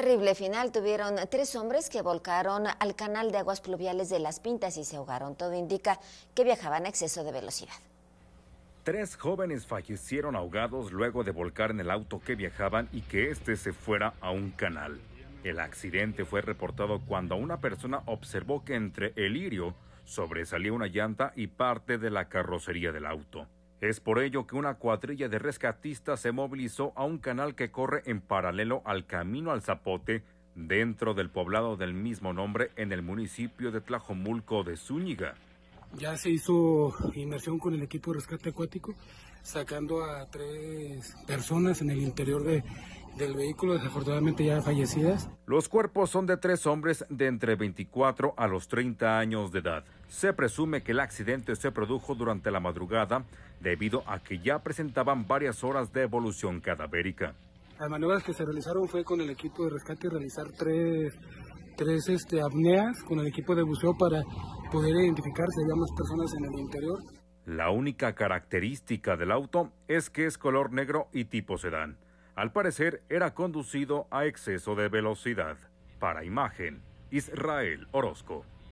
Terrible final tuvieron tres hombres que volcaron al canal de aguas pluviales de Las Pintas y se ahogaron. Todo indica que viajaban a exceso de velocidad. Tres jóvenes fallecieron ahogados luego de volcar en el auto que viajaban y que éste se fuera a un canal. El accidente fue reportado cuando una persona observó que entre el lirio sobresalía una llanta y parte de la carrocería del auto. Es por ello que una cuadrilla de rescatistas se movilizó a un canal que corre en paralelo al camino al Zapote, dentro del poblado del mismo nombre en el municipio de Tlajomulco de Zúñiga. Ya se hizo inmersión con el equipo de rescate acuático, sacando a tres personas en el interior de, del vehículo, desafortunadamente ya fallecidas. Los cuerpos son de tres hombres de entre 24 a los 30 años de edad. Se presume que el accidente se produjo durante la madrugada debido a que ya presentaban varias horas de evolución cadavérica. Las maniobras que se realizaron fue con el equipo de rescate realizar tres, este, apneas con el equipo de buceo para poder identificar si había más personas en el interior. La única característica del auto es que es color negro y tipo sedán. Al parecer era conducido a exceso de velocidad. Para imagen, Israel Orozco.